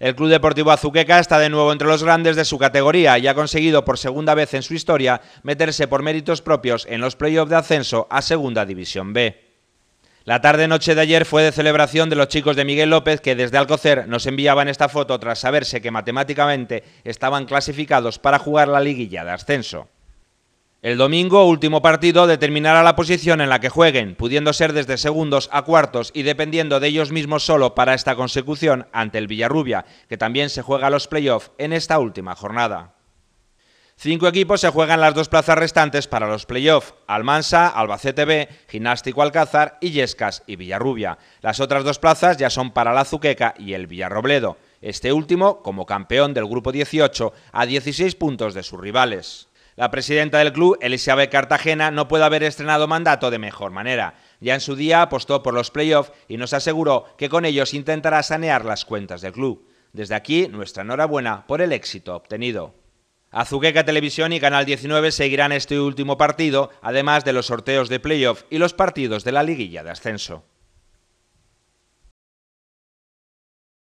El Club Deportivo Azuqueca está de nuevo entre los grandes de su categoría y ha conseguido por segunda vez en su historia meterse por méritos propios en los playoffs de ascenso a Segunda División B. La tarde-noche de ayer fue de celebración de los chicos de Miguel López que desde Alcocer nos enviaban esta foto tras saberse que matemáticamente estaban clasificados para jugar la liguilla de ascenso. El domingo, último partido, determinará la posición en la que jueguen, pudiendo ser desde segundos a cuartos y dependiendo de ellos mismos solo para esta consecución ante el Villarrubia, que también se juega los playoffs en esta última jornada. Cinco equipos se juegan las dos plazas restantes para los playoffs, Almansa, Albacete B, Gimnástico Alcázar, Illescas y Villarrubia. Las otras dos plazas ya son para la Zuqueca y el Villarrobledo, este último como campeón del grupo 18 a 16 puntos de sus rivales. La presidenta del club, Elizabeth Cartagena, no puede haber estrenado mandato de mejor manera. Ya en su día apostó por los playoffs y nos aseguró que con ellos intentará sanear las cuentas del club. Desde aquí, nuestra enhorabuena por el éxito obtenido. Azuqueca Televisión y Canal 19 seguirán este último partido, además de los sorteos de playoff y los partidos de la liguilla de ascenso.